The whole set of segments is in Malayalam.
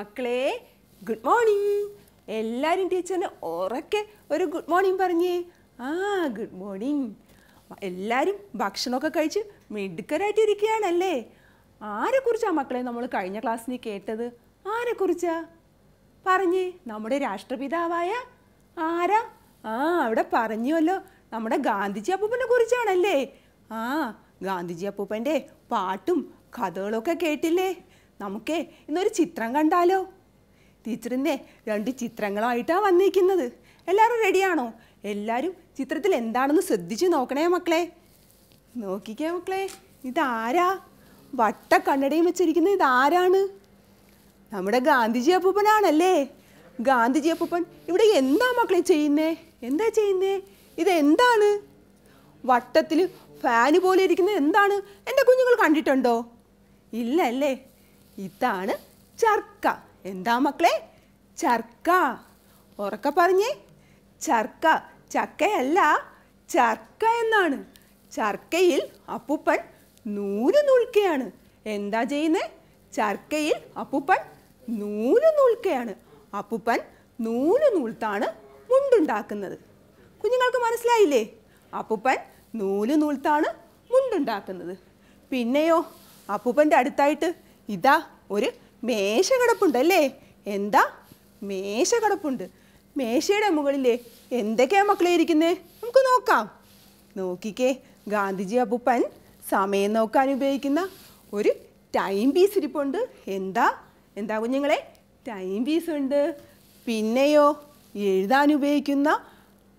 മക്കളെ ഗുഡ് മോർണിംഗ് എല്ലാവരും ടീച്ചറിന് ഉറക്കെ ഒരു ഗുഡ് മോർണിംഗ് പറഞ്ഞേ ആ ഗുഡ് മോർണിംഗ് എല്ലാവരും ഭക്ഷണമൊക്കെ കഴിച്ച് മിടുക്കരായിട്ടിരിക്കുകയാണല്ലേ ആരെക്കുറിച്ചാണ് മക്കളെ നമ്മൾ കഴിഞ്ഞ ക്ലാസ്സിന് കേട്ടത് ആരെക്കുറിച്ചാ പറഞ്ഞേ നമ്മുടെ രാഷ്ട്രപിതാവായ ആരാ ആ അവിടെ പറഞ്ഞുവല്ലോ നമ്മുടെ ഗാന്ധിജി അപ്പൂപ്പനെ കുറിച്ചാണല്ലേ ആ ഗാന്ധിജി അപ്പൂപ്പൻ്റെ പാട്ടും കഥകളൊക്കെ കേട്ടില്ലേ നമുക്കേ ഇന്നൊരു ചിത്രം കണ്ടാലോ ടീച്ചറിൻ്റെ രണ്ട് ചിത്രങ്ങളായിട്ടാണ് വന്നിരിക്കുന്നത് എല്ലാവരും റെഡിയാണോ എല്ലാവരും ചിത്രത്തിൽ എന്താണെന്ന് ശ്രദ്ധിച്ച് നോക്കണേ മക്കളെ നോക്കിക്കേ മക്കളെ ഇതാരാ വട്ട കണ്ണടയും വെച്ചിരിക്കുന്നത് ഇതാരാണ് നമ്മുടെ ഗാന്ധിജി അപ്പൂപ്പനാണല്ലേ ഗാന്ധിജി അപ്പൂപ്പൻ ഇവിടെ എന്താ മക്കളെ ചെയ്യുന്നേ എന്താ ചെയ്യുന്നേ ഇതെന്താണ് വട്ടത്തിൽ ഫാന് പോലെ ഇരിക്കുന്നത് എന്താണ് എൻ്റെ കുഞ്ഞുങ്ങൾ കണ്ടിട്ടുണ്ടോ ഇല്ല അല്ലേ ഇതാണ് ചർക്ക എന്താ മക്കളെ ചർക്ക ഉറക്ക പറഞ്ഞേ ചർക്ക ചക്കയല്ല ചർക്ക എന്നാണ് ചർക്കയിൽ അപ്പൂപ്പൻ നൂല് നൂൽക്കയാണ് എന്താ ചെയ്യുന്നത് ചർക്കയിൽ അപ്പൂപ്പൻ നൂല് നൂൽക്കയാണ് അപ്പൂപ്പൻ നൂല് നൂൽത്താണ് മുണ്ടുണ്ടാക്കുന്നത് കുഞ്ഞുങ്ങൾക്ക് മനസ്സിലായില്ലേ അപ്പൂപ്പൻ നൂല് നൂൽത്താണ് മുണ്ടുണ്ടാക്കുന്നത് പിന്നെയോ അപ്പൂപ്പൻ്റെ അടുത്തായിട്ട് ഇതാ ഒരു മേശ കിടപ്പുണ്ട് അല്ലേ എന്താ മേശ കിടപ്പുണ്ട് മേശയുടെ മുകളിലെ എന്തൊക്കെയാ മക്കളെ ഇരിക്കുന്നേ നമുക്ക് നോക്കാം നോക്കിക്കേ ഗാന്ധിജി അപ്പുപ്പൻ സമയം നോക്കാൻ ഉപയോഗിക്കുന്ന ഒരു ടൈം പീസ് ഇരിപ്പുണ്ട് എന്താ എന്താ കുഞ്ഞുങ്ങളെ ടൈം പീസ് ഉണ്ട് പിന്നെയോ എഴുതാൻ ഉപയോഗിക്കുന്ന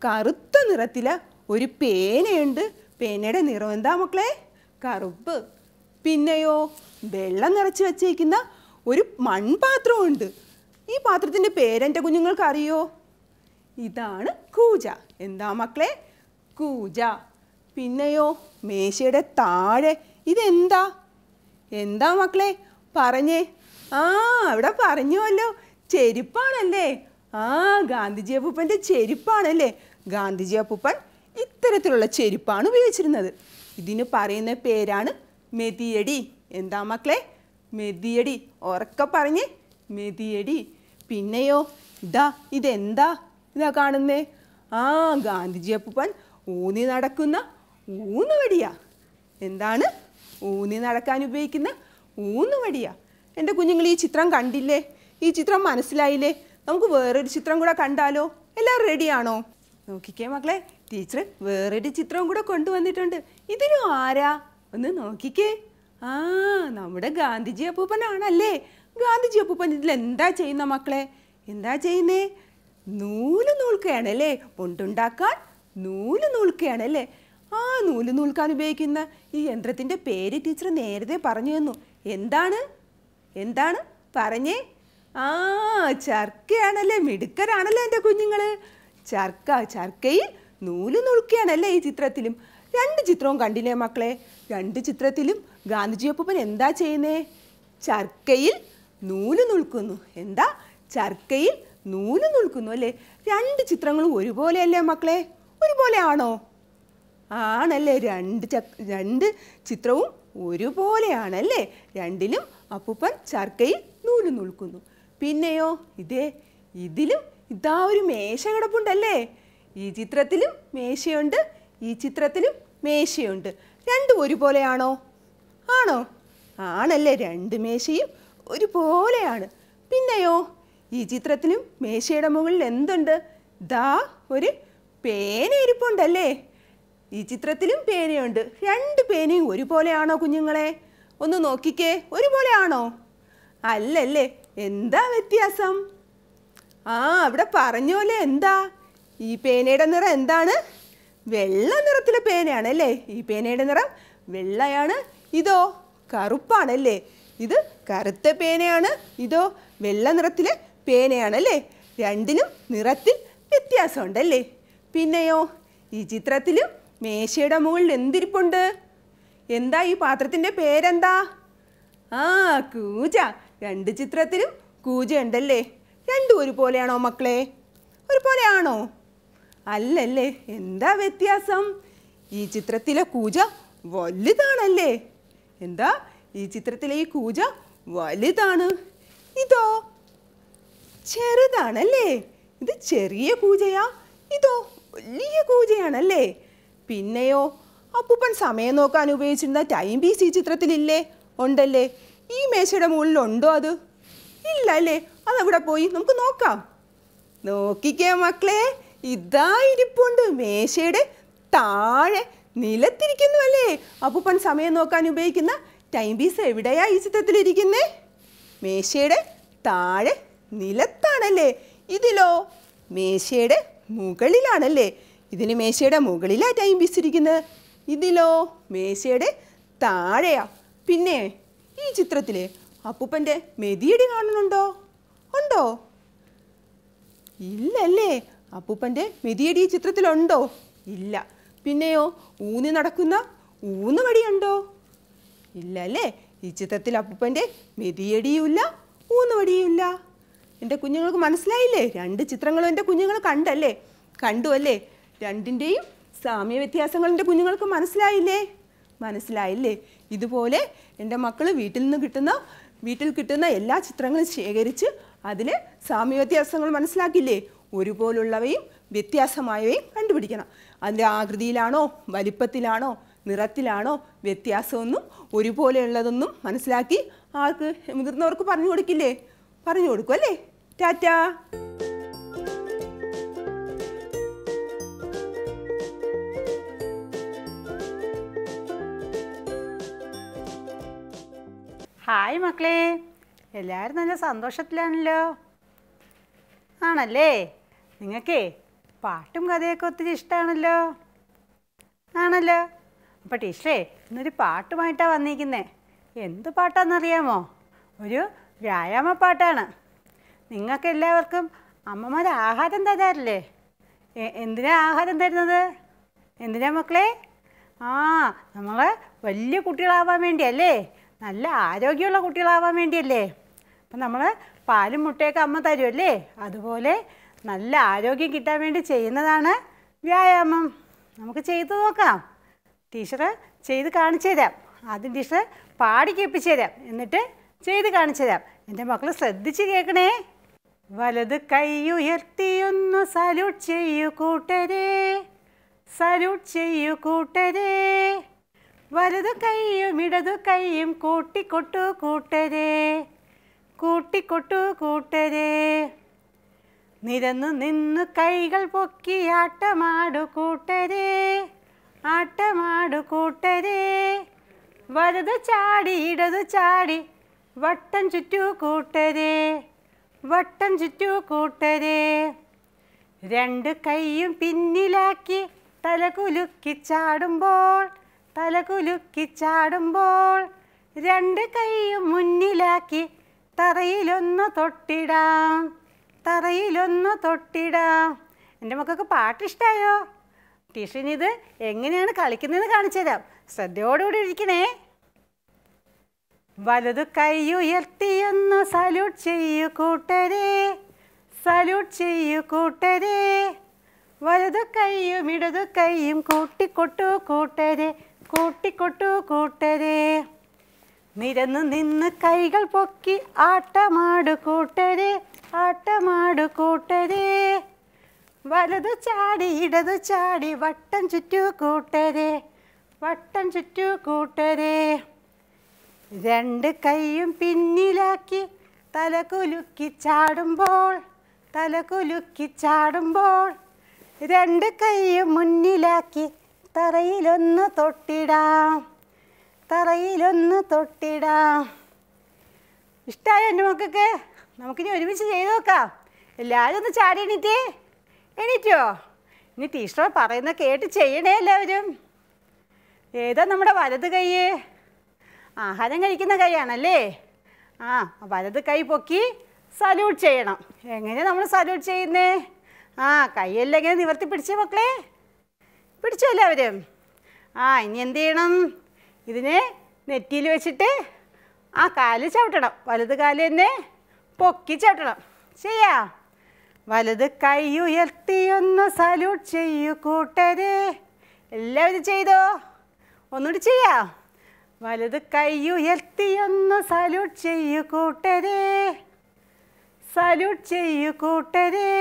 കറുത്ത നിറത്തിലെ ഒരു പേനയുണ്ട് പേനയുടെ നിറം എന്താ മക്കളെ കറുപ്പ് പിന്നെയോ വെള്ളം നിറച്ച് വെച്ചേക്കുന്ന ഒരു മൺപാത്രമുണ്ട് ഈ പാത്രത്തിൻ്റെ പേരെൻ്റെ കുഞ്ഞുങ്ങൾക്ക് അറിയോ ഇതാണ് കൂജ എന്താ മക്കളെ കൂജ പിന്നെയോ മേശയുടെ താഴെ ഇതെന്താ എന്താ മക്കളെ പറഞ്ഞേ ആ അവിടെ പറഞ്ഞുവല്ലോ ചെരുപ്പാണല്ലേ ആ ഗാന്ധിജി അപ്പൂപ്പൻ്റെ ചെരുപ്പാണല്ലേ ഗാന്ധിജി അപ്പൂപ്പൻ ഇത്തരത്തിലുള്ള ചെരുപ്പാണ് ഉപയോഗിച്ചിരുന്നത് ഇതിന് പറയുന്ന പേരാണ് മെതിയടി എന്താ മക്കളെ മെതിയടി ഉറക്കെ പറഞ്ഞ് മെതിയടി പിന്നെയോ ഇതാ ഇതെന്താ ഇതാ കാണുന്നേ ആ ഗാന്ധിജി അപ്പൂപ്പൻ ഊന്നി നടക്കുന്ന ഊന്നുവടിയാ എന്താണ് ഊന്നി നടക്കാൻ ഉപയോഗിക്കുന്ന ഊന്നുവടിയാ എൻ്റെ കുഞ്ഞുങ്ങൾ ഈ ചിത്രം കണ്ടില്ലേ ഈ ചിത്രം മനസ്സിലായില്ലേ നമുക്ക് വേറൊരു ചിത്രം കൂടെ കണ്ടാലോ എല്ലാവരും റെഡിയാണോ നോക്കിക്കേ മക്കളെ ടീച്ചർ വേറൊരു ചിത്രവും കൂടെ കൊണ്ടുവന്നിട്ടുണ്ട് ഇതിനും ആരാ ഒന്ന് നോക്കിക്കേ ആ നമ്മുടെ ഗാന്ധിജി അപ്പൂപ്പനാണല്ലേ ഗാന്ധിജി അപ്പൂപ്പൻ ഇതിൽ എന്താ ചെയ്യുന്ന മക്കളെ എന്താ ചെയ്യുന്നേ നൂല് നൂൽക്കുകയാണല്ലേ പൊണ്ടുണ്ടാക്കാൻ നൂല് നൂൽക്കുകയാണല്ലേ ആ നൂല് നൂൽക്കാൻ ഉപയോഗിക്കുന്ന ഈ യന്ത്രത്തിൻ്റെ പേര് ടീച്ചർ നേരത്തെ പറഞ്ഞു തന്നു എന്താണ് എന്താണ് പറഞ്ഞേ ആ ചർക്കയാണല്ലേ മിടുക്കരാണല്ലേ എൻ്റെ കുഞ്ഞുങ്ങൾ ചർക്ക ചർക്കയിൽ നൂല് നൂൽക്കുകയാണല്ലേ ഈ ചിത്രത്തിലും രണ്ട് ചിത്രവും കണ്ടില്ലേ മക്കളെ രണ്ട് ചിത്രത്തിലും ഗാന്ധിജി എന്താ ചെയ്യുന്നേ ചർക്കയിൽ നൂല് നുൽക്കുന്നു എന്താ ചർക്കയിൽ നൂല് നുൽക്കുന്നു അല്ലേ രണ്ട് ചിത്രങ്ങളും ഒരുപോലെയല്ലേ മക്കളെ ഒരുപോലെയാണോ ആണല്ലേ രണ്ട് ച രണ്ട് ചിത്രവും ഒരുപോലെയാണല്ലേ രണ്ടിലും അപ്പൂപ്പൻ ചർക്കയിൽ നൂല് നുൽക്കുന്നു പിന്നെയോ ഇതേ ഇതിലും ഇതാ ഒരു മേശ കിടപ്പുണ്ടല്ലേ ഈ ചിത്രത്തിലും മേശയുണ്ട് ഈ ചിത്രത്തിനും മേശയുണ്ട് രണ്ടും ഒരുപോലെയാണോ ആണോ ആണല്ലേ രണ്ട് മേശയും ഒരുപോലെയാണ് പിന്നെയോ ഈ ചിത്രത്തിലും മേശയുടെ മുകളിൽ എന്തുണ്ട് ദാ ഒരു പേന ഇരിപ്പുണ്ടല്ലേ ഈ ചിത്രത്തിലും പേനയുണ്ട് രണ്ട് പേനയും ഒരുപോലെയാണോ കുഞ്ഞുങ്ങളെ ഒന്ന് നോക്കിക്കേ ഒരുപോലെയാണോ അല്ലല്ലേ എന്താ വ്യത്യാസം ആ അവിടെ പറഞ്ഞ എന്താ ഈ പേനയുടെ നിറം എന്താണ് വെള്ള നിറത്തിലെ പേനയാണ് അല്ലേ ഈ പേനയുടെ നിറം വെള്ളയാണ് ഇതോ കറുപ്പാണ് അല്ലേ ഇത് കറുത്ത പേനയാണ് ഇതോ വെള്ള നിറത്തിലെ പേനയാണ് അല്ലേ രണ്ടിനും നിറത്തിൽ വ്യത്യാസമുണ്ടല്ലേ പിന്നെയോ ഈ ചിത്രത്തിലും മേശയുടെ മുകളിൽ എന്തിരിപ്പുണ്ട് എന്താ ഈ പാത്രത്തിൻ്റെ പേരെന്താ ആ കൂജ രണ്ട് ചിത്രത്തിലും കൂജ ഉണ്ടല്ലേ രണ്ടും ഒരുപോലെയാണോ മക്കളെ ഒരുപോലെയാണോ അല്ലല്ലേ എന്താ വ്യത്യാസം ഈ ചിത്രത്തിലെ കൂജ വലുതാണല്ലേ എന്താ ഈ ചിത്രത്തിലെ ഈ കൂജ വലുതാണ് ഇതോ ചെറുതാണല്ലേ ഇത് ചെറിയ കൂജയാ ഇതോ വലിയ കൂജയാണല്ലേ പിന്നെയോ അപ്പൂപ്പൻ സമയം നോക്കാൻ ഉപയോഗിച്ചിരുന്ന ടൈം പീസ് ഈ ചിത്രത്തിലില്ലേ ഉണ്ടല്ലേ ഈ മേശയുടെ മുകളിലുണ്ടോ അത് ഇല്ല അല്ലേ അതവിടെ പോയി നമുക്ക് നോക്കാം നോക്കിക്കേ മക്കളെ ഇതായിരിപ്പുണ്ട് മേശയുടെ താഴെ നിലത്തിരിക്കുന്നു അല്ലേ അപ്പൂപ്പൻ സമയം നോക്കാൻ ഉപയോഗിക്കുന്ന ടൈം പീസ് എവിടെയാ ഈ ചിത്രത്തിലിരിക്കുന്നേ മേശയുടെ താഴെ നിലത്താണല്ലേ ഇതിലോ മേശയുടെ മുകളിലാണല്ലേ ഇതിന് മേശയുടെ മുകളിലാണ് ടൈം പീസ് ഇരിക്കുന്നത് ഇതിലോ മേശയുടെ താഴെയാ പിന്നെ ഈ ചിത്രത്തിൽ അപ്പൂപ്പൻ്റെ മെതിയടി കാണുന്നുണ്ടോ ഉണ്ടോ ഇല്ലല്ലേ അപ്പൂപ്പൻ്റെ മെതിയടി ചിത്രത്തിലുണ്ടോ ഇല്ല പിന്നെയോ ഊന്നി നടക്കുന്ന ഊന്നുവടിയുണ്ടോ ഇല്ല അല്ലേ ഈ ചിത്രത്തിൽ അപ്പൂപ്പൻ്റെ മെതിയടിയുമില്ല ഊന്നുവടിയുമില്ല എൻ്റെ കുഞ്ഞുങ്ങൾക്ക് മനസ്സിലായില്ലേ രണ്ട് ചിത്രങ്ങളും എൻ്റെ കുഞ്ഞുങ്ങൾ കണ്ടല്ലേ കണ്ടു അല്ലേ രണ്ടിൻ്റെയും സാമ്യ വ്യത്യാസങ്ങൾ എൻ്റെ കുഞ്ഞുങ്ങൾക്ക് മനസ്സിലായില്ലേ മനസ്സിലായില്ലേ ഇതുപോലെ എൻ്റെ മക്കൾ വീട്ടിൽ നിന്ന് കിട്ടുന്ന വീട്ടിൽ കിട്ടുന്ന എല്ലാ ചിത്രങ്ങളും ശേഖരിച്ച് അതിലെ സാമ്യ വ്യത്യാസങ്ങൾ മനസ്സിലാക്കില്ലേ ഒരുപോലുള്ളവയും വ്യത്യാസമായവയും കണ്ടുപിടിക്കണം അതിൻ്റെ ആകൃതിയിലാണോ വലിപ്പത്തിലാണോ നിറത്തിലാണോ വ്യത്യാസമൊന്നും ഒരുപോലെയുള്ളതൊന്നും മനസ്സിലാക്കി ആർക്ക് മുതിർന്നവർക്ക് പറഞ്ഞു കൊടുക്കില്ലേ പറഞ്ഞു കൊടുക്കും അല്ലേ ടാറ്റാ ഹായ് മക്കളെ എല്ലാവരും നല്ല സന്തോഷത്തിലാണല്ലോ ആണല്ലേ നിങ്ങൾക്കേ പാട്ടും കഥയൊക്കെ ഒത്തിരി ഇഷ്ടമാണല്ലോ ആണല്ലോ അപ്പോൾ ടീച്ചറേ ഇന്നൊരു പാട്ടുമായിട്ടാണ് വന്നിരിക്കുന്നത് എന്ത് പാട്ടാണെന്നറിയാമോ ഒരു വ്യായാമ പാട്ടാണ് നിങ്ങൾക്ക് എല്ലാവർക്കും അമ്മമാർ ആഹാരം തരാറില്ലേ എന്തിനാ ആഹാരം തരുന്നത് എന്തിനാ മക്കളെ ആ നമ്മൾ വലിയ കുട്ടികളാവാൻ വേണ്ടിയല്ലേ നല്ല ആരോഗ്യമുള്ള കുട്ടികളാവാൻ വേണ്ടിയല്ലേ അപ്പം നമ്മൾ പാലും മുട്ടയൊക്കെ അമ്മ തരുമല്ലേ അതുപോലെ നല്ല ആരോഗ്യം കിട്ടാൻ വേണ്ടി ചെയ്യുന്നതാണ് വ്യായാമം നമുക്ക് ചെയ്തു നോക്കാം ടീച്ചറ് ചെയ്ത് കാണിച്ചു തരാം ആദ്യം ടീച്ചർ പാടി കേൾപ്പിച്ചു തരാം എന്നിട്ട് ചെയ്ത് കാണിച്ചു തരാം എൻ്റെ മക്കൾ ശ്രദ്ധിച്ച് കേൾക്കണേ വലത് കൈ ഉയർത്തിയൊന്ന് സല്യൂട്ട് ചെയ്യൂ കൂട്ടരേ സല്യൂട്ട് ചെയ്യൂ കൂട്ടരേ വലതു കൈയും ഇടതു കൈയും കൂട്ടിക്കൊട്ടു കൂട്ടരേ കൂട്ടിക്കൊട്ടു കൂട്ടരേ നിരന്ന് നിന്ന് കൈകൾ പൊക്കി ആട്ടമാടു കൂട്ടരേ ആട്ടമാടു കൂട്ടരേ വലതു ചാടി ഇടത് ചാടി വട്ടം ചുറ്റു കൂട്ടരേ വട്ടം ചുറ്റു കൂട്ടരേ രണ്ട് കൈയും പിന്നിലാക്കി തലകുലുക്കി ചാടുമ്പോൾ തലകുലുക്കി ചാടുമ്പോൾ രണ്ട് കൈയും മുന്നിലാക്കി തറയിലൊന്ന് തൊട്ടിടാം തറയിലൊന്ന് തൊട്ടിടാ എൻ്റെ മക്കൾക്ക് പാട്ട് ഇഷ്ടമായോ ടീഷറിന് ഇത് എങ്ങനെയാണ് കളിക്കുന്നതെന്ന് കാണിച്ചു തരാം ശ്രദ്ധയോടുകൂടി ഇരിക്കണേ വലതു കൈ ഉയർത്തിയൊന്ന് സല്യൂട്ട് ചെയ്യു കൂട്ടരേ സല്യൂട്ട് ചെയ്യു കൂട്ടരേ വലതു കൈയും ഇടതു കൈയും കൂട്ടിക്കൊട്ടു കൂട്ടരേ കൂട്ടിക്കൊട്ടു കൂട്ടരേ നിരന്ന് നിന്ന് കൈകൾ പൊക്കി ആട്ടമാടു കൂട്ടരെ ആട്ടമാടു കൂട്ടരെ വലതു ചാടി ഇടതു ചാടി വട്ടം ചുറ്റു കൂട്ടരെ വട്ടം ചുറ്റു കൂട്ടരെ രണ്ട് കൈയും പിന്നിലാക്കി തല കുലുക്കി ചാടുമ്പോൾ തല കുലുക്കി ചാടുമ്പോൾ രണ്ട് കൈയും മുന്നിലാക്കി തറയിലൊന്ന് തൊട്ടിടാം തറയിലൊന്ന് തൊട്ടിടാം ഇഷ്ടമായോ എൻ്റെ മക്കൾക്ക് നമുക്കിനി ഒരുമിച്ച് ചെയ്ത് നോക്കാം എല്ലാവരും ഒന്ന് ചാടി എണീറ്റേ എണീറ്റോ ഇനി ടീച്ചർ പറയുന്ന കേട്ട് ചെയ്യണേ എല്ലാവരും ഏതാ നമ്മുടെ വലത് കൈ ആഹാരം കഴിക്കുന്ന കൈയാണല്ലേ ആ വലത് കൈ പൊക്കി സല്യൂട്ട് ചെയ്യണം എങ്ങനെയാണ് നമ്മൾ സല്യൂട്ട് ചെയ്യുന്നേ ആ കൈയെല്ലാം എങ്ങനെ നിവർത്തി പിടിച്ചേ മക്കളെ പിടിച്ചു എല്ലാവരും ആ ഇനി എന്ത് ചെയ്യണം ഇതിനെ നെറ്റിയിൽ വെച്ചിട്ട് ആ കാല് ചവിട്ടണം വലത് കാല് തന്നെ പൊക്കി ചവിട്ടണം ചെയ്യാ വലത് കൈ ഉയർത്തി ഒന്ന് സല്യൂട്ട് ചെയ്യൂ കൂട്ടരെ എല്ലാവരും ചെയ്തോ ഒന്നുകൂടി ചെയ്യാ വലത് കൈ ഉയർത്തി ഒന്ന് സല്യൂട്ട് ചെയ്യൂ കൂട്ടരെ സല്യൂട്ട് ചെയ്യൂ കൂട്ടരെ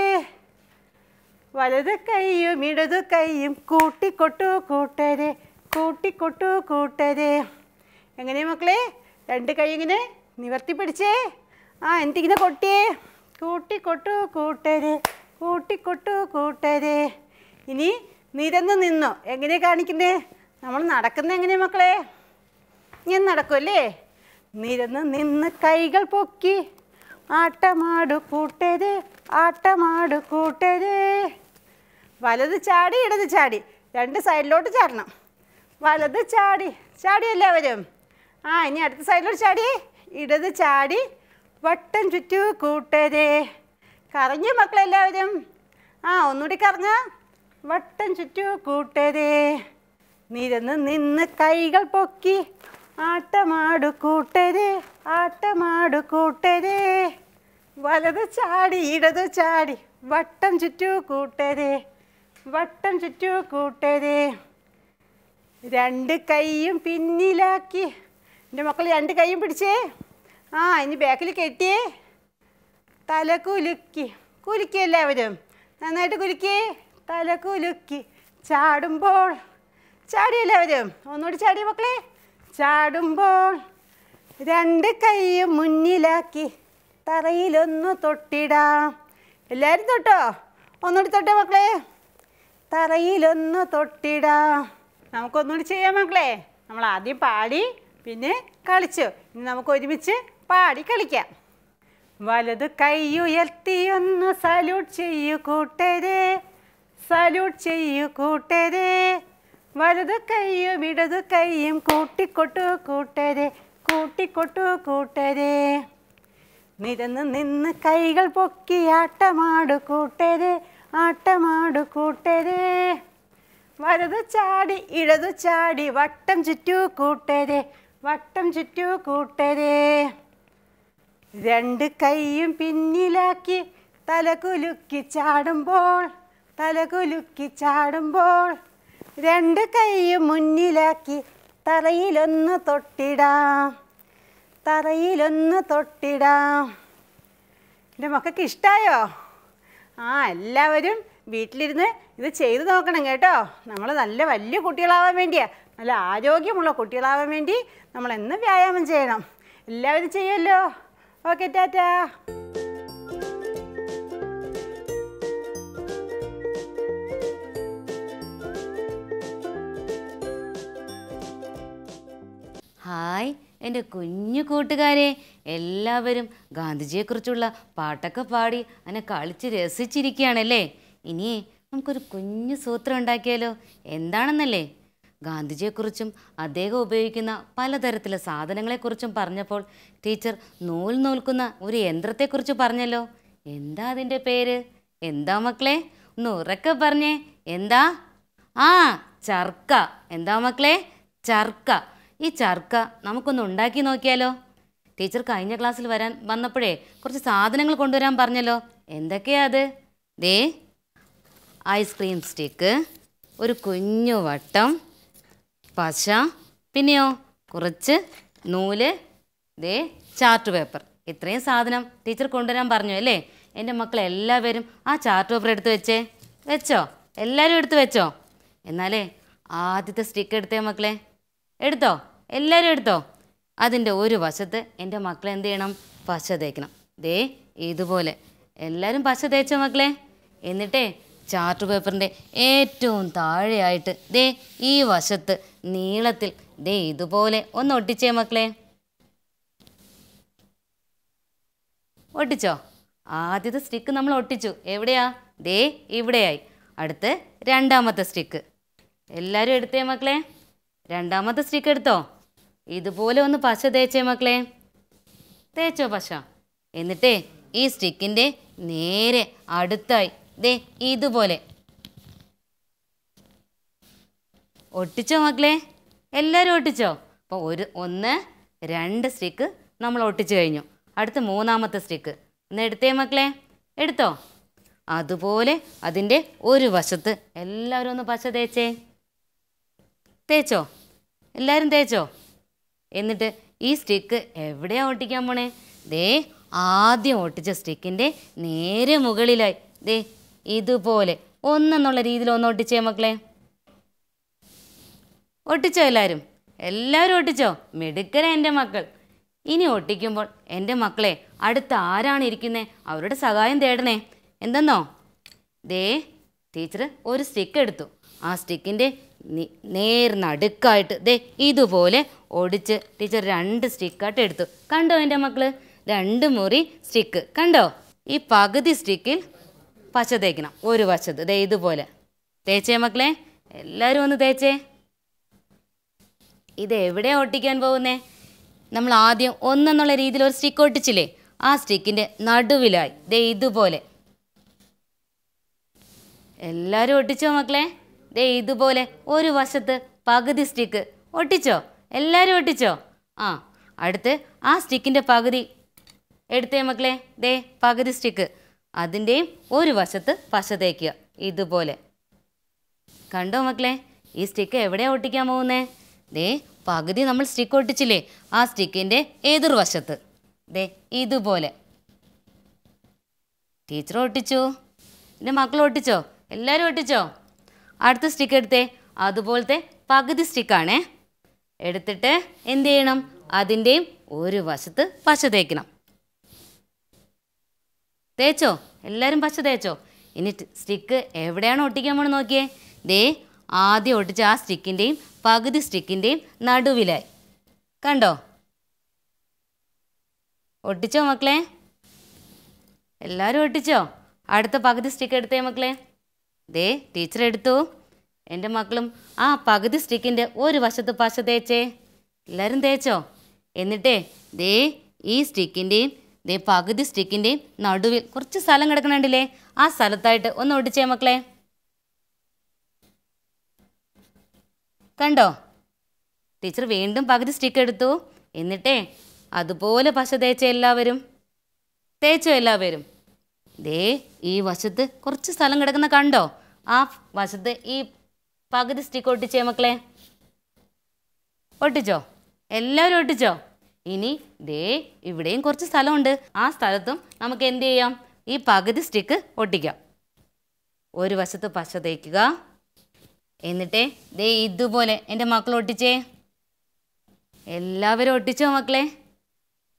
വലത് കൈയും ഇടതു കൈയും കൂട്ടിക്കൊട്ടു കൂട്ടരെ കൂട്ടിക്കൊട്ടു കൂട്ടരെ എങ്ങനെ മക്കളെ രണ്ട് കൈ ഇങ്ങനെ നിവർത്തി പിടിച്ചേ ആ എന്തിങ്ങനെ കൊട്ടിയേ കൂട്ടിക്കൊട്ടു കൂട്ടരെ കൂട്ടിക്കൊട്ടു കൂട്ടരെ ഇനി നിരന്ന് നിന്നോ എങ്ങനെ കാണിക്കുന്നേ നമ്മൾ നടക്കുന്ന എങ്ങനെ മക്കളെ ഞാൻ നടക്കുമല്ലേ നിരന്ന് നിന്ന് കൈകൾ പൊക്കി ആട്ടമാടു കൂട്ടരെ ആട്ടമാടു കൂട്ടരെ വലത് ചാടി ഇടത് ചാടി രണ്ട് സൈഡിലോട്ട് ചാടണം വലത് ചാടി ചാടിയല്ലേ അവരും ആ ഇനി അടുത്ത സൈഡിലൊരു ചാടി ഇടത് ചാടി വട്ടം ചുറ്റു കൂട്ടരേ കറഞ്ഞു മക്കളെല്ലാവരും ആ ഒന്നുകൂടി കറങ്ങ വട്ടം ചുറ്റു കൂട്ടരേ നിരന്ന് നിന്ന് കൈകൾ പൊക്കി ആട്ടമാടു കൂട്ടരേ ആട്ടമാടു കൂട്ടരേ വലത് ചാടി ഇടത് ചാടി വട്ടം ചുറ്റു കൂട്ടരേ വട്ടം ചുറ്റു കൂട്ടരേ രണ്ട് കൈയും പിന്നിലാക്കി എൻ്റെ മക്കൾ രണ്ട് കൈയും പിടിച്ചേ ആ ഇനി ബാക്കിൽ കെട്ടിയേ തല കുലുക്കി കുലുക്കി എല്ലാവരും നന്നായിട്ട് കുലുക്കിയേ തല കുലുക്കി ചാടുമ്പോൾ ചാടി എല്ലാവരും ഒന്നുകൂടി ചാടിയ മക്കളെ ചാടുമ്പോൾ രണ്ട് കൈയും മുന്നിലാക്കി തറയിലൊന്ന് തൊട്ടിടാം എല്ലാവരും തൊട്ടോ ഒന്നുകൂടി തൊട്ടോ മക്കളെ തറയിലൊന്ന് തൊട്ടിടാം നമുക്കൊന്നുകൂടി ചെയ്യാം മക്കളെ നമ്മൾ ആദ്യം പാടി പിന്നെ കളിച്ചു ഇനി നമുക്ക് ഒരുമിച്ച് പാടി കളിക്കാം വലത് ഒന്ന് സല്യൂട്ട് ചെയ്യു കൂട്ടരെ സല്യൂട്ട് ചെയ്യു കൂട്ടരെ വലത് കൈയും ഇടത് കൈയും കൂട്ടിക്കൊട്ടു കൂട്ടരെ കൂട്ടിക്കൊട്ടു കൂട്ടരെ നിരന്ന് നിന്ന് കൈകൾ പൊക്കി ആട്ടമാടു കൂട്ടരെ ആട്ടമാടു കൂട്ടരെ വലതു ചാടി ഇടതു ചാടി വട്ടം ചുറ്റു കൂട്ടരെ വട്ടം ചുറ്റു കൂട്ടരെ രണ്ട് കൈയും പിന്നിലാക്കി തലകുലുക്കി ചാടുമ്പോൾ തലകുലുക്കി ചാടുമ്പോൾ രണ്ട് കൈയും മുന്നിലാക്കി തറയിലൊന്ന് തൊട്ടിടാം തറയിലൊന്ന് തൊട്ടിടാം എൻ്റെ മക്കൾക്ക് ഇഷ്ടമായോ ആ എല്ലാവരും വീട്ടിലിരുന്ന് ഇത് ചെയ്തു നോക്കണം കേട്ടോ നമ്മൾ നല്ല വലിയ കുട്ടികളാവാൻ വേണ്ടിയാണ് നല്ല ആരോഗ്യമുള്ള കുട്ടികളാവാൻ വേണ്ടി നമ്മൾ എന്ന് വ്യായാമം ചെയ്യണം എല്ലാവരും ചെയ്യുമല്ലോ ഓക്കെ ടാറ്റാ ഹായ് എൻ്റെ കുഞ്ഞു കൂട്ടുകാരെ എല്ലാവരും ഗാന്ധിജിയെക്കുറിച്ചുള്ള പാട്ടൊക്കെ പാടി അങ്ങനെ കളിച്ച് രസിച്ചിരിക്കുകയാണല്ലേ ഇനിയേ നമുക്കൊരു കുഞ്ഞു സൂത്രം ഉണ്ടാക്കിയാലോ എന്താണെന്നല്ലേ ഗാന്ധിജിയെക്കുറിച്ചും അദ്ദേഹം ഉപയോഗിക്കുന്ന പലതരത്തിലെ സാധനങ്ങളെക്കുറിച്ചും പറഞ്ഞപ്പോൾ ടീച്ചർ നൂൽ നൂൽക്കുന്ന ഒരു യന്ത്രത്തെക്കുറിച്ച് പറഞ്ഞല്ലോ എന്താ അതിൻ്റെ പേര് എന്താ മക്കളെ ഒന്ന് ഉറക്കെ പറഞ്ഞേ എന്താ ആ ചർക്ക എന്താ മക്കളെ ചർക്ക ഈ ചർക്ക നമുക്കൊന്ന് ഉണ്ടാക്കി നോക്കിയാലോ ടീച്ചർ കഴിഞ്ഞ ക്ലാസ്സിൽ വരാൻ വന്നപ്പോഴേ കുറച്ച് സാധനങ്ങൾ കൊണ്ടുവരാൻ പറഞ്ഞല്ലോ എന്തൊക്കെയാ അത് ദേ ഐസ്ക്രീം സ്റ്റിക്ക് ഒരു കുഞ്ഞു വട്ടം പശ പിന്നെയോ കുറച്ച് നൂല് ദേ ചാർട്ട് പേപ്പർ ഇത്രയും സാധനം ടീച്ചർ കൊണ്ടുവരാൻ പറഞ്ഞു അല്ലേ എൻ്റെ മക്കൾ എല്ലാവരും ആ ചാർട്ട് പേപ്പർ എടുത്ത് വെച്ചേ വെച്ചോ എല്ലാവരും എടുത്ത് വെച്ചോ എന്നാലേ ആദ്യത്തെ സ്റ്റിക്ക് എടുത്തേ മക്കളെ എടുത്തോ എല്ലാവരും എടുത്തോ അതിൻ്റെ ഒരു വശത്ത് എൻ്റെ മക്കളെ എന്ത് ചെയ്യണം പശ തേക്കണം ദേ ഇതുപോലെ എല്ലാവരും പശ തേച്ചോ മക്കളെ എന്നിട്ടേ ചാർട്ട് പേപ്പറിൻ്റെ ഏറ്റവും താഴെയായിട്ട് ദേ ഈ വശത്ത് നീളത്തിൽ ദേ ഇതുപോലെ ഒന്ന് ഒട്ടിച്ചേ മക്കളെ ഒട്ടിച്ചോ ആദ്യത്തെ സ്റ്റിക്ക് നമ്മൾ ഒട്ടിച്ചു എവിടെയാ ദേ ഇവിടെയായി അടുത്ത് രണ്ടാമത്തെ സ്റ്റിക്ക് എല്ലാവരും എടുത്തേ മക്കളെ രണ്ടാമത്തെ സ്റ്റിക്ക് എടുത്തോ ഇതുപോലെ ഒന്ന് പശ തേച്ചേ മക്കളെ തേച്ചോ പശ എന്നിട്ടേ ഈ സ്റ്റിക്കിൻ്റെ നേരെ അടുത്തായി ദേ ഇതുപോലെ ഒട്ടിച്ചോ മക്കളെ എല്ലാവരും ഒട്ടിച്ചോ അപ്പോൾ ഒരു ഒന്ന് രണ്ട് സ്റ്റിക്ക് നമ്മൾ ഒട്ടിച്ചു കഴിഞ്ഞു അടുത്ത് മൂന്നാമത്തെ സ്റ്റിക്ക് ഒന്ന് എടുത്തേ മക്കളെ എടുത്തോ അതുപോലെ അതിൻ്റെ ഒരു വശത്ത് എല്ലാവരും ഒന്ന് പശ തേച്ചേ തേച്ചോ എല്ലാവരും തേച്ചോ എന്നിട്ട് ഈ സ്റ്റിക്ക് എവിടെയാണ് ഒട്ടിക്കാൻ പോണേ ദേ ആദ്യം ഒട്ടിച്ച സ്റ്റിക്കിൻ്റെ നേരെ മുകളിലായി ദേ ഇതുപോലെ ഒന്നെന്നുള്ള രീതിയിൽ ഒന്ന് ഒട്ടിച്ചേ മക്കളെ ഒട്ടിച്ചോ എല്ലാവരും എല്ലാവരും ഒട്ടിച്ചോ മിടുക്കര എൻ്റെ മക്കൾ ഇനി ഒട്ടിക്കുമ്പോൾ എൻ്റെ മക്കളെ അടുത്ത് ആരാണ് ഇരിക്കുന്നത് അവരുടെ സഹായം തേടണേ എന്തെന്നോ ദേ ടീച്ചർ ഒരു സ്റ്റിക്ക് എടുത്തു ആ സ്റ്റിക്കിൻ്റെ നേർന്നടുക്കായിട്ട് ദേ ഇതുപോലെ ഒടിച്ച് ടീച്ചർ രണ്ട് സ്റ്റിക്കായിട്ട് എടുത്തു കണ്ടോ എൻ്റെ മക്കൾ രണ്ട് മുറി സ്റ്റിക്ക് കണ്ടോ ഈ പകുതി സ്റ്റിക്കിൽ പച്ച തേക്കണം ഒരു പച്ചത് ദേ ഇതുപോലെ തേച്ചേ മക്കളെ എല്ലാവരും ഒന്ന് തേച്ചേ ഇത് എവിടെ ഒട്ടിക്കാൻ പോകുന്നേ നമ്മൾ ആദ്യം ഒന്നെന്നുള്ള രീതിയിൽ ഒരു സ്റ്റിക്ക് ഒട്ടിച്ചില്ലേ ആ സ്റ്റിക്കിൻ്റെ നടുവിലായി ദേ ഇതുപോലെ എല്ലാവരും ഒട്ടിച്ചോ മക്കളെ ദേ ഇതുപോലെ ഒരു വശത്ത് പകുതി സ്റ്റിക്ക് ഒട്ടിച്ചോ എല്ലാവരും ഒട്ടിച്ചോ ആ അടുത്ത് ആ സ്റ്റിക്കിൻ്റെ പകുതി എടുത്തേ മക്കളെ ദേ പകുതി സ്റ്റിക്ക് അതിൻ്റെയും ഒരു വശത്ത് പശ തേക്കുക ഇതുപോലെ കണ്ടോ മക്കളെ ഈ സ്റ്റിക്ക് എവിടെയാണ് ഒട്ടിക്കാൻ പോകുന്നേ ദേ പകുതി നമ്മൾ സ്റ്റിക്ക് ഒട്ടിച്ചില്ലേ ആ സ്റ്റിക്കിൻ്റെ എതിർവശത്ത് ദേ ഇതുപോലെ ടീച്ചർ ഒട്ടിച്ചു എൻ്റെ മക്കൾ ഒട്ടിച്ചോ എല്ലാവരും ഒട്ടിച്ചോ അടുത്ത സ്റ്റിക്ക് എടുത്തേ അതുപോലത്തെ പകുതി സ്റ്റിക്കാണേ എടുത്തിട്ട് എന്ത് ചെയ്യണം അതിൻ്റെയും ഒരു വശത്ത് പശ തേക്കണം തേച്ചോ എല്ലാവരും പശ തേച്ചോ ഇനി സ്റ്റിക്ക് എവിടെയാണ് ഒട്ടിക്കാൻ പോണെന്ന് നോക്കിയേ ദേ ആദ്യം ഒട്ടിച്ച ആ സ്റ്റിക്കിൻ്റെയും പകുതി സ്റ്റിക്കിൻ്റെയും നടുവിലായി കണ്ടോ ഒട്ടിച്ചോ മക്കളെ എല്ലാവരും ഒട്ടിച്ചോ അടുത്ത പകുതി സ്റ്റിക്ക് എടുത്തേ മക്കളെ ദേ ടീച്ചർ എടുത്തു എൻ്റെ മക്കളും ആ പകുതി സ്റ്റിക്കിൻ്റെ ഒരു വശത്ത് പശ തേച്ചേ എല്ലാവരും തേച്ചോ എന്നിട്ടേ ദേ ഈ സ്റ്റിക്കിൻ്റെയും ദേ പകുതി സ്റ്റിക്കിൻ്റെയും നടുവിൽ കുറച്ച് സ്ഥലം കിടക്കണുണ്ടല്ലേ ആ സ്ഥലത്തായിട്ട് ഒന്ന് ഓടിച്ചേ മക്കളെ കണ്ടോ ടീച്ചർ വീണ്ടും പകുതി സ്റ്റിക്ക് എടുത്തു എന്നിട്ടേ അതുപോലെ പശ തേച്ച എല്ലാവരും തേച്ചോ എല്ലാവരും ദേ ഈ വശത്ത് കുറച്ച് സ്ഥലം കിടക്കുന്ന കണ്ടോ ആ വശത്ത് ഈ പകുതി സ്റ്റിക്ക് ഒട്ടിച്ചേ മക്കളെ ഒട്ടിച്ചോ എല്ലാവരും ഒട്ടിച്ചോ ഇനി ദേ ഇവിടെയും കുറച്ച് സ്ഥലമുണ്ട് ആ സ്ഥലത്തും നമുക്ക് എന്ത് ചെയ്യാം ഈ പകുതി സ്റ്റിക്ക് ഒട്ടിക്കാം ഒരു വശത്ത് പശ തേക്കുക എന്നിട്ട് ദേ ഇതുപോലെ എൻ്റെ മക്കൾ ഒട്ടിച്ചേ എല്ലാവരും ഒട്ടിച്ചോ മക്കളെ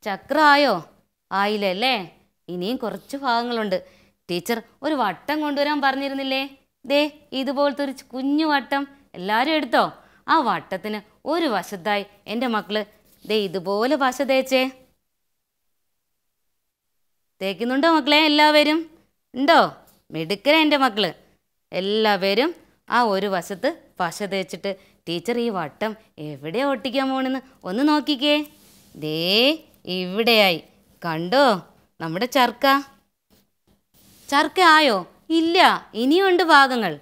ചക്രമായോ ആയില്ലേ അല്ലേ ഇനിയും കുറച്ച് ഭാഗങ്ങളുണ്ട് ടീച്ചർ ഒരു വട്ടം കൊണ്ടുവരാൻ പറഞ്ഞിരുന്നില്ലേ ദേ ഇതുപോലത്തെ ഒരു കുഞ്ഞു വട്ടം എല്ലാവരും എടുത്തോ ആ വട്ടത്തിന് ഒരു വശത്തായി എൻ്റെ മക്കൾ ദേ ഇതുപോലെ പശ തേച്ചേ തേക്കുന്നുണ്ടോ മക്കളെ എല്ലാവരും ഉണ്ടോ മിടുക്കര എൻ്റെ മക്കള് എല്ലാവരും ആ ഒരു വശത്ത് പശ തേച്ചിട്ട് ടീച്ചർ ഈ വട്ടം എവിടെ ഒട്ടിക്കാൻ പോണെന്ന് ഒന്ന് നോക്കിക്കേ ദേ ഇവിടെയായി കണ്ടോ നമ്മുടെ ചർക്ക ചർക്ക ആയോ ഇല്ല ഇനിയുണ്ട് ഭാഗങ്ങൾ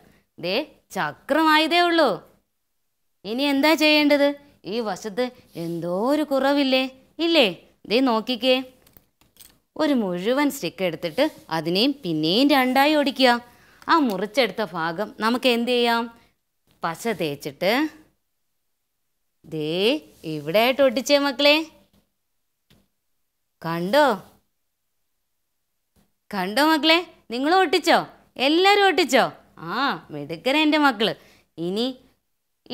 ദേ ചക്രമായതേ ഉള്ളൂ ഇനി എന്താ ചെയ്യേണ്ടത് ഈ വശത്ത് എന്തോ ഒരു കുറവില്ലേ ഇല്ലേ ദേ നോക്കിക്കേ ഒരു മുഴുവൻ സ്റ്റിക്ക് എടുത്തിട്ട് അതിനെയും പിന്നെയും രണ്ടായി ഓടിക്കുക ആ മുറിച്ചെടുത്ത ഭാഗം നമുക്ക് എന്ത് ചെയ്യാം പശ തേച്ചിട്ട് ദേ ഇവിടെ ആയിട്ട് ഒട്ടിച്ചേ മക്കളെ കണ്ടോ കണ്ടോ മക്കളെ നിങ്ങൾ ഒട്ടിച്ചോ എല്ലാവരും ഒട്ടിച്ചോ ആ മിടുക്കര എൻ്റെ മക്കള് ഇനി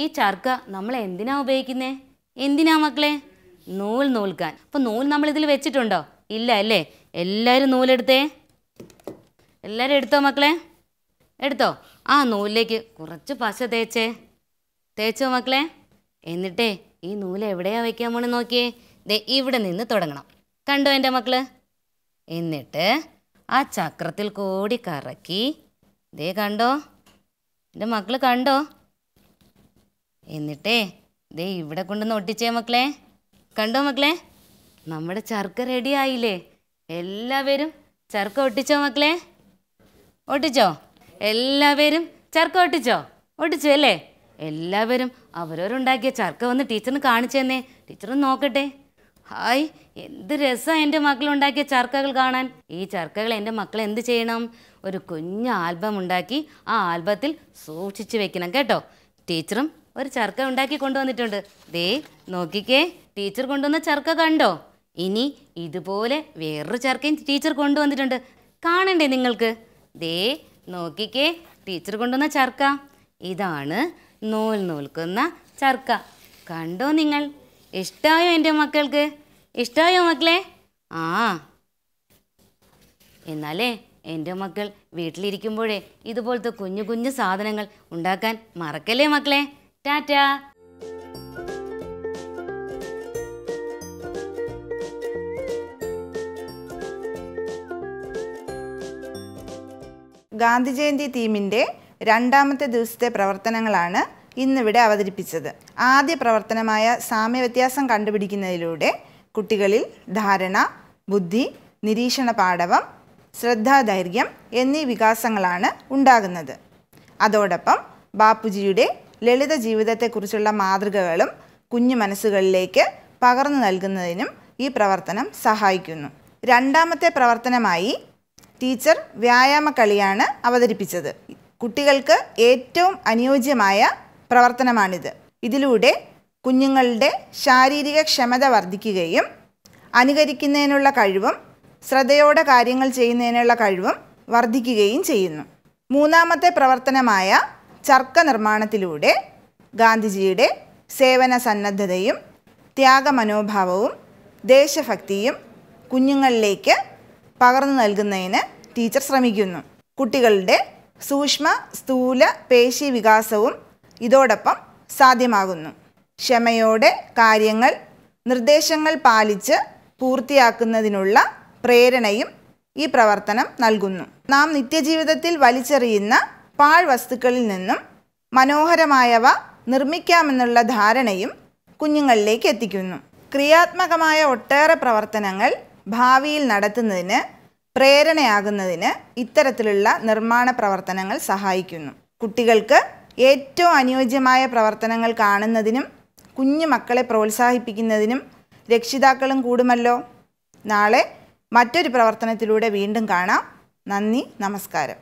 ഈ ചർക്ക നമ്മൾ എന്തിനാ ഉപയോഗിക്കുന്നത് എന്തിനാ മക്കളെ നൂൽ നൂൽക്കാൻ അപ്പോൾ നൂൽ നമ്മൾ ഇതിൽ വെച്ചിട്ടുണ്ടോ ഇല്ല അല്ലേ എല്ലാവരും നൂലെടുത്തേ എല്ലാവരും എടുത്തോ മക്കളെ എടുത്തോ ആ നൂലിലേക്ക് കുറച്ച് പശ തേച്ചേ തേച്ചോ മക്കളെ എന്നിട്ടേ ഈ നൂല് എവിടെയാ വയ്ക്കാൻ പോണേ നോക്കിയേ ദേ ഇവിടെ നിന്ന് തുടങ്ങണം കണ്ടോ എൻ്റെ മക്കള് എന്നിട്ട് ആ ചക്രത്തിൽ കൂടി കറക്കി ദേ കണ്ടോ എൻ്റെ മക്കള് കണ്ടോ എന്നിട്ടേ ദേ ഇവിടെ കൊണ്ടുവന്ന് ഒട്ടിച്ചേ മക്കളെ കണ്ടോ മക്കളെ നമ്മുടെ ചർക്ക റെഡി ആയില്ലേ എല്ലാവരും ചർക്ക ഒട്ടിച്ചോ മക്കളെ ഒട്ടിച്ചോ എല്ലാവരും ചർക്ക ഒട്ടിച്ചോ ഒട്ടിച്ചു അല്ലേ എല്ലാവരും അവരവരുണ്ടാക്കിയ ചർക്ക വന്ന് ടീച്ചറിന് കാണിച്ചു തന്നേ ടീച്ചറും നോക്കട്ടെ ഹായ് എന്ത് രസമാണ് എൻ്റെ മക്കളുണ്ടാക്കിയ ചർക്കകൾ കാണാൻ ഈ ചർക്കകൾ എൻ്റെ മക്കൾ എന്ത് ചെയ്യണം ഒരു കുഞ്ഞ് ആൽബം ഉണ്ടാക്കി ആ ആൽബത്തിൽ സൂക്ഷിച്ചു വെക്കണം കേട്ടോ ടീച്ചറും ഒരു ചർക്ക ഉണ്ടാക്കി കൊണ്ടുവന്നിട്ടുണ്ട് ദേ നോക്കിക്കേ ടീച്ചർ കൊണ്ടുവന്ന ചർക്ക കണ്ടോ ഇനി ഇതുപോലെ വേറൊരു ചർക്കയും ടീച്ചർ കൊണ്ടുവന്നിട്ടുണ്ട് കാണണ്ടേ നിങ്ങൾക്ക് ദേ നോക്കിക്കേ ടീച്ചർ കൊണ്ടുവന്ന ചർക്ക ഇതാണ് നൂൽ നൂൽക്കുന്ന ചർക്ക കണ്ടോ നിങ്ങൾ ഇഷ്ടമായോ എൻ്റെ മക്കൾക്ക് ഇഷ്ടമായോ മക്കളെ ആ എന്നാലേ എൻ്റെ മക്കൾ വീട്ടിലിരിക്കുമ്പോഴേ ഇതുപോലത്തെ കുഞ്ഞു കുഞ്ഞു സാധനങ്ങൾ ഉണ്ടാക്കാൻ മറക്കല്ലേ മക്കളെ ടാറ്റ ഗാന്ധി ജയന്തി തീമിൻ്റെ രണ്ടാമത്തെ ദിവസത്തെ പ്രവർത്തനങ്ങളാണ് ഇന്നിവിടെ അവതരിപ്പിച്ചത് ആദ്യ പ്രവർത്തനമായ സാമ്യവ്യത്യാസം കണ്ടുപിടിക്കുന്നതിലൂടെ കുട്ടികളിൽ ധാരണ ബുദ്ധി നിരീക്ഷണ പാഠവം ശ്രദ്ധാധൈര്യം എന്നീ വികാസങ്ങളാണ് ഉണ്ടാകുന്നത് അതോടൊപ്പം ബാപ്പുജിയുടെ ലളിത ജീവിതത്തെക്കുറിച്ചുള്ള മാതൃകകളും കുഞ്ഞു മനസ്സുകളിലേക്ക് പകർന്നു നൽകുന്നതിനും ഈ പ്രവർത്തനം സഹായിക്കുന്നു രണ്ടാമത്തെ പ്രവർത്തനമായി ടീച്ചർ വ്യായാമ കളിയാണ് അവതരിപ്പിച്ചത് കുട്ടികൾക്ക് ഏറ്റവും അനുയോജ്യമായ പ്രവർത്തനമാണിത് ഇതിലൂടെ കുഞ്ഞുങ്ങളുടെ ശാരീരിക ക്ഷമത വർദ്ധിക്കുകയും അനുകരിക്കുന്നതിനുള്ള കഴിവും ശ്രദ്ധയോടെ കാര്യങ്ങൾ ചെയ്യുന്നതിനുള്ള കഴിവും വർദ്ധിക്കുകയും ചെയ്യുന്നു മൂന്നാമത്തെ പ്രവർത്തനമായ ചർക്ക നിർമ്മാണത്തിലൂടെ ഗാന്ധിജിയുടെ സേവന സന്നദ്ധതയും ത്യാഗമനോഭാവവും ദേശഭക്തിയും കുഞ്ഞുങ്ങളിലേക്ക് പകർന്നു നൽകുന്നതിന് ടീച്ചർ ശ്രമിക്കുന്നു കുട്ടികളുടെ സൂക്ഷ്മ സ്ഥൂല പേശി വികാസവും ഇതോടൊപ്പം സാധ്യമാകുന്നു ക്ഷമയോടെ കാര്യങ്ങൾ നിർദ്ദേശങ്ങൾ പാലിച്ച് പൂർത്തിയാക്കുന്നതിനുള്ള പ്രേരണയും ഈ പ്രവർത്തനം നൽകുന്നു നാം നിത്യജീവിതത്തിൽ വലിച്ചെറിയുന്ന പാഴ്വസ്തുക്കളിൽ നിന്നും മനോഹരമായവ നിർമ്മിക്കാമെന്നുള്ള ധാരണയും കുഞ്ഞുങ്ങളിലേക്ക് എത്തിക്കുന്നു ക്രിയാത്മകമായ ഒട്ടേറെ പ്രവർത്തനങ്ങൾ ഭാവിയിൽ നടത്തുന്നതിന് പ്രേരണയാകുന്നതിന് ഇത്തരത്തിലുള്ള നിർമ്മാണ പ്രവർത്തനങ്ങൾ സഹായിക്കുന്നു കുട്ടികൾക്ക് ഏറ്റവും അനുയോജ്യമായ പ്രവർത്തനങ്ങൾ കാണുന്നതിനും കുഞ്ഞു മക്കളെ പ്രോത്സാഹിപ്പിക്കുന്നതിനും രക്ഷിതാക്കളും കൂടുമല്ലോ നാളെ മറ്റൊരു പ്രവർത്തനത്തിലൂടെ വീണ്ടും കാണാം നന്ദി നമസ്കാരം